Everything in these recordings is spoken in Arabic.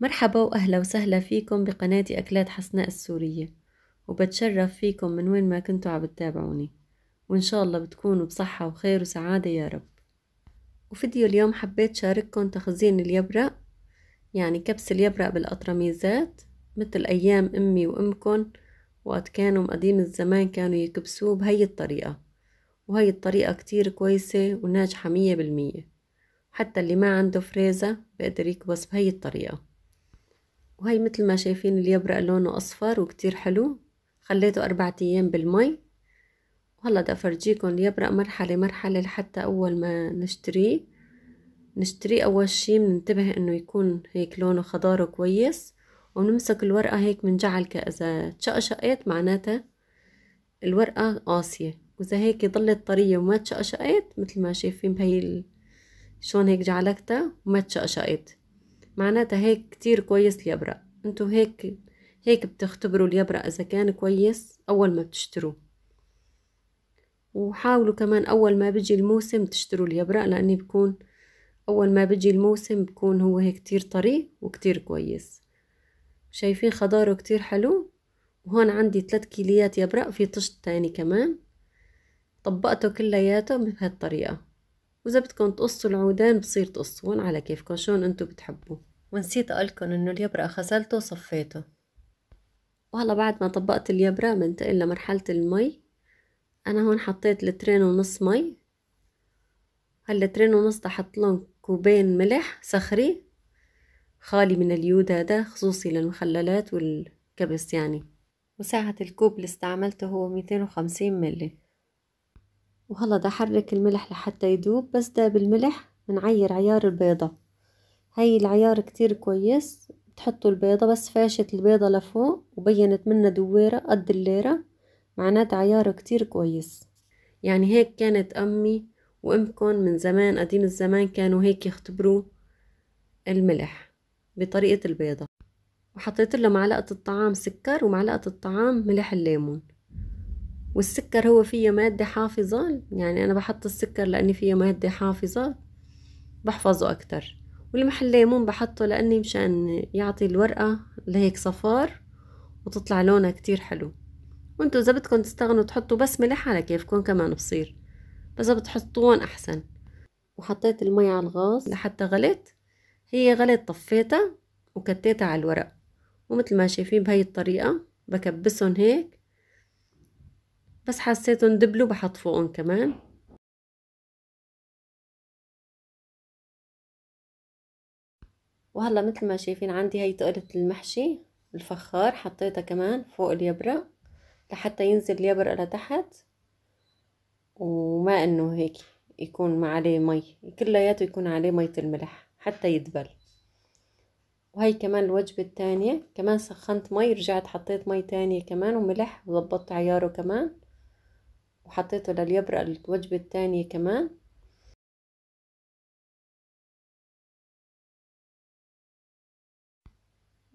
مرحبا وأهلا وسهلا فيكم بقناة أكلات حسناء السورية وبتشرف فيكم من وين ما كنتوا عم تتابعوني وإن شاء الله بتكونوا بصحة وخير وسعادة يا رب وفيديو اليوم حبيت شارككم تخزين اليبرق يعني كبس اليبرق بالأطرميزات مثل أيام أمي وامكم وقت كانوا قديم الزمان كانوا يكبسوه بهي الطريقة وهي الطريقة كتير كويسة وناجحة مية بالمية حتى اللي ما عنده فريزة بقدر يكبس بهي الطريقة وهي مثل ما شايفين اليبرق لونه أصفر وكتير حلو خليته أربعة أيام بالمي وهلا بدي أفرجيكم اليبرق مرحلة مرحلة لحتى أول ما نشتريه نشتريه أول شي بننتبه إنه يكون هيك لونه خضار كويس وبنمسك الورقة هيك بنجعل كإذا تشقشقت معناتها الورقة قاسية وإذا هيك ضلت طرية وما تشقشقت مثل ما شايفين بهي شلون هيك جعلكتها وما تشقشقت معناتها هيك كتير كويس اليبرق انتو هيك هيك بتختبروا اليبرق اذا كان كويس اول ما بتشتروه وحاولوا كمان أول ما بيجي الموسم تشتروا اليبرق لأني بكون أول ما بيجي الموسم بكون هو هيك كتير طري وكتير كويس شايفين خضاره كتير حلو وهون عندي ثلاث كيليات يبرق في طشت تاني كمان طبقته كلياته بهالطريقة واذا بدكم تقصوا العودان بصير تقصون على كيفكم شلون انتو بتحبوا ونسيت اقلكن انه اليبرة خسلته وصفيته وهلا بعد ما طبقت اليبرة بنتقل لمرحلة المي انا هون حطيت لترين ونص مي هاللترين ونص تحط لهم كوبين ملح صخري خالي من اليود هذا خصوصي للمخللات والكبس يعني وساعة الكوب اللي استعملته هو 250 ملي وهلا بدي احرك الملح لحتى يذوب بس ده بالملح بنعير عيار البيضة هاي العيار كتير كويس بتحطوا البيضة بس فاشت البيضة لفوق وبينت منا دويرة قد الليرة معناتها عيار كتير كويس يعني هيك كانت أمي وأمكن من زمان قديم الزمان كانوا هيك يختبروا الملح بطريقة البيضة وحطيت له معلقة الطعام سكر ومعلقة الطعام ملح الليمون والسكر هو فيه مادة حافظة يعني أنا بحط السكر لأني فيه مادة حافظة بحفظه أكتر والمحل ليمون بحطه لأني مشان يعطي الورقة لهيك صفار وتطلع لونها كتير حلو وانتو إذا بدكم تستغنوا تحطوا بس ملح على كيفكم كمان بصير بس بتحطوهم أحسن وحطيت المي على الغاز لحتى غلت هي غلت طفيتها وكتيتها على الورق ومثل ما شايفين بهي الطريقة بكبسهم هيك بس حسيتهم دبلوا بحط فوقهم كمان وهلا مثل ما شايفين عندي هي طقرة المحشي الفخار حطيتها كمان فوق اليبرق لحتى ينزل اليبرق لتحت وما انه هيك يكون ما عليه مي كلياته يكون عليه مية الملح حتى يدبل وهي كمان الوجبة التانية كمان سخنت مي رجعت حطيت مي تانية كمان وملح وظبطت عياره كمان وحطيته لليبرق الوجبة التانية كمان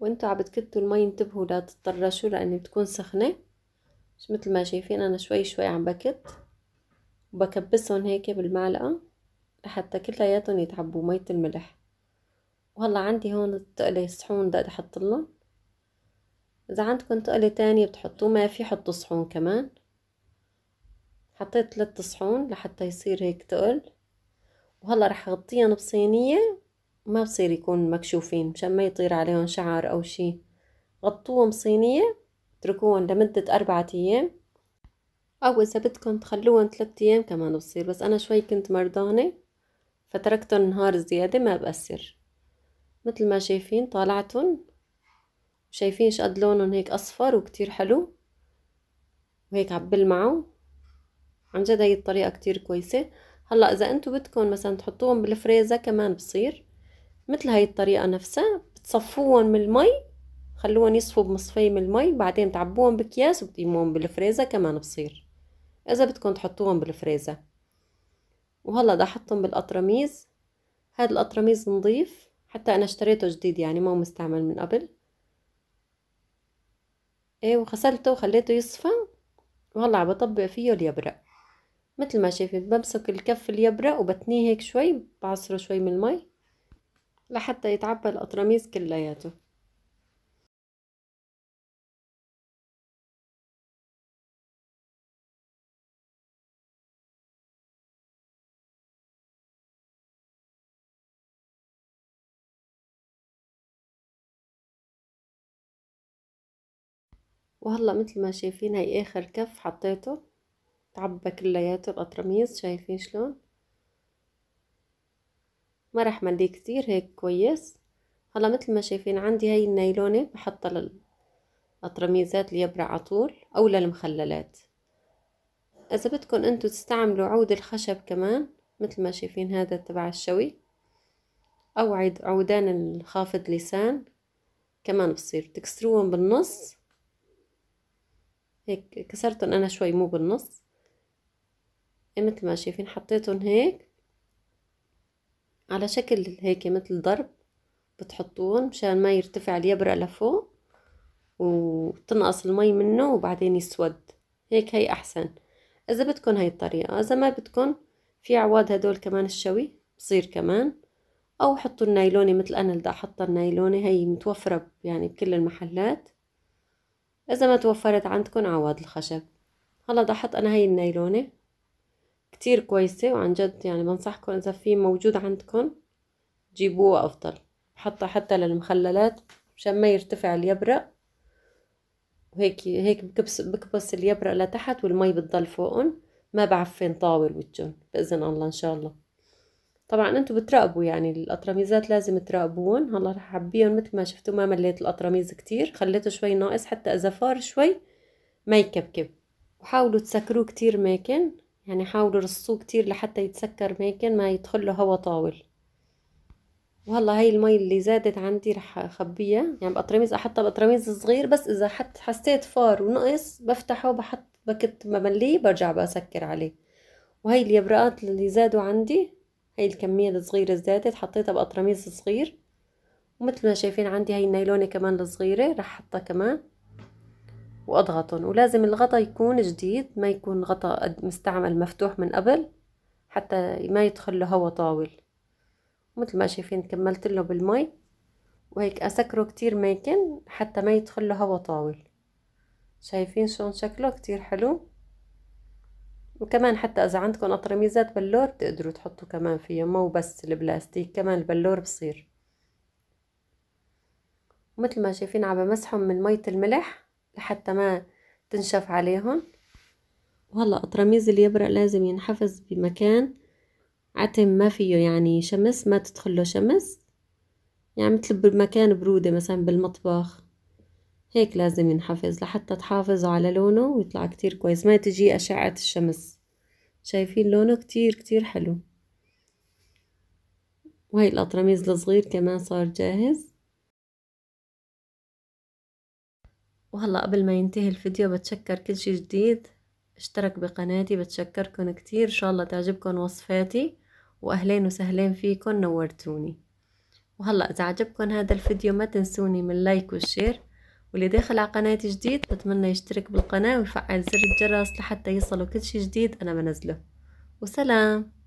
وانتو عم بتكتوا المي انتبهوا لا تطرشوا لان بتكون سخنة مش متل ما شايفين انا شوي شوي عم بكت وبكبسهم هيك بالمعلقة لحتى كلياتهم يتعبوا مية الملح وهلا عندي هون تقلة صحون بدي احط لهم اذا عندكم تقلة تانية بتحطوه ما في حطوا صحون كمان حطيت ثلاث صحون لحتى يصير هيك تقل وهلا رح اغطيهم بصينية ما بصير يكون مكشوفين مشان ما يطير عليهم شعر او شي غطوهم بصينية اتركوهم لمدة أربعة أيام أو إذا بدكم تخلوهم ثلاث أيام كمان بصير بس أنا شوي كنت مرضانة فتركتهم نهار زيادة ما بأثر مثل ما شايفين طالعتهم شايفين شقد لونهم هيك أصفر وكتير حلو وهيك عبل معه عن جد هي الطريقة كتير كويسة هلا اذا انتو بدكم مثلا تحطوهم بالفريزة كمان بصير مثل هاي الطريقة نفسها بتصفوهم من المي خلوهم يصفوا بمصفية من المي بعدين بتعبوهم باكياس وبتقيموهم بالفريزة كمان بصير اذا بدكم تحطوهم بالفريزة وهلا بدي احطهم بالقطرميز هاد القطرميز نظيف حتى انا اشتريته جديد يعني ما هو مستعمل من قبل ايه وغسلته وخليته يصفى وهلا عم بطبق فيه اليبرق مثل ما شايفين بمسك الكف اليبرة وبتنيه هيك شوي بعصره شوي من المي لحتى يتعبى القطرميز كلياته وهلا مثل ما شايفين هي اخر كف حطيته تعبى كلياته القطرميز شايفين شلون ما راح مليه كتير هيك كويس هلا مثل ما شايفين عندي هاي النايلونة بحطها للقطرميزات اليبرة عطول او للمخللات اذا بدكم انتو تستعملوا عود الخشب كمان مثل ما شايفين هذا تبع الشوي او عيد عودان الخافض لسان كمان بصير تكسروهم بالنص هيك كسرتهم انا شوي مو بالنص مثل ما شايفين حطيتهم هيك على شكل هيك مثل ضرب بتحطون مشان ما يرتفع اليبرق لفوق وتنقص المي منه وبعدين يسود هيك هي احسن اذا بدكم هاي الطريقه اذا ما بدكم في عواد هدول كمان الشوي بصير كمان او حطوا النايلوني مثل انا بدي احط النايلوني هي متوفره يعني بكل المحلات اذا ما توفرت عندكم عواد الخشب هلا بدي احط انا هي النايلونه كتير كويسة وعن جد يعني بنصحكم إذا في موجود عندكم جيبوه أفضل حتى حتى للمخللات مشان ما يرتفع اليبرق وهيك هيك بكبس بكبس اليبرق لتحت والمي بتضل فوقهم ما بعفن طاول وجهن بإذن الله إن شاء الله طبعا انتم بتراقبوا يعني الاطرميزات لازم تراقبوهم هلا رح حبيهم مثل ما شفتوا ما مليت الاطرميز كتير خليته شوي ناقص حتى اذا فار شوي ما يكبكب وحاولوا تسكروه كتير ماكن يعني حاولوا رصوه كتير لحتى يتسكر ماكن ما يدخل له هوا طاول وهلا هاي المي اللي زادت عندي رح اخبيها يعني بقطرميز احطها بقطرميز صغير بس اذا حت حسيت فار ونقص بفتحه وبحط بكت ما بمليه برجع بسكر عليه وهي اليبرقات اللي زادوا عندي هاي الكمية الصغيرة زادت حطيتها بقطرميز صغير ومثل ما شايفين عندي هاي النايلونة كمان الصغيرة رح احطها كمان واضغطهم ولازم الغطا يكون جديد ما يكون غطا مستعمل مفتوح من قبل حتى ما يدخل له هواء طاول مثل ما شايفين كملت له بالمي وهيك اسكره كتير ماكن حتى ما يدخل له هواء طاول شايفين شلون شكله كتير حلو وكمان حتى اذا عندكم اطرميزات بلور بتقدروا تحطوا كمان فيه مو بس البلاستيك كمان البلور بصير ومثل ما شايفين عم بمسحهم من مية الملح لحتى ما تنشف عليهم وهلا قطرميز اللي يبرق لازم ينحفظ بمكان عتم ما فيه يعني شمس ما تدخله شمس يعني مثل بمكان برودة مثلا بالمطبخ هيك لازم ينحفظ لحتى تحافظ على لونه ويطلع كتير كويس ما تجي أشعة الشمس شايفين لونه كتير كتير حلو وهي الأطرميز الصغير كمان صار جاهز وهلا قبل ما ينتهي الفيديو بتشكر كل شي جديد اشترك بقناتي بتشكركن كتير ان شاء الله تعجبكن وصفاتي واهلين وسهلين فيكن نورتوني وهلا اذا عجبكن هذا الفيديو ما تنسوني من اللايك والشير واللي داخل على قناتي جديد بتمنى يشترك بالقناة ويفعل زر الجرس لحتى يصلوا كل شي جديد انا بنزله وسلام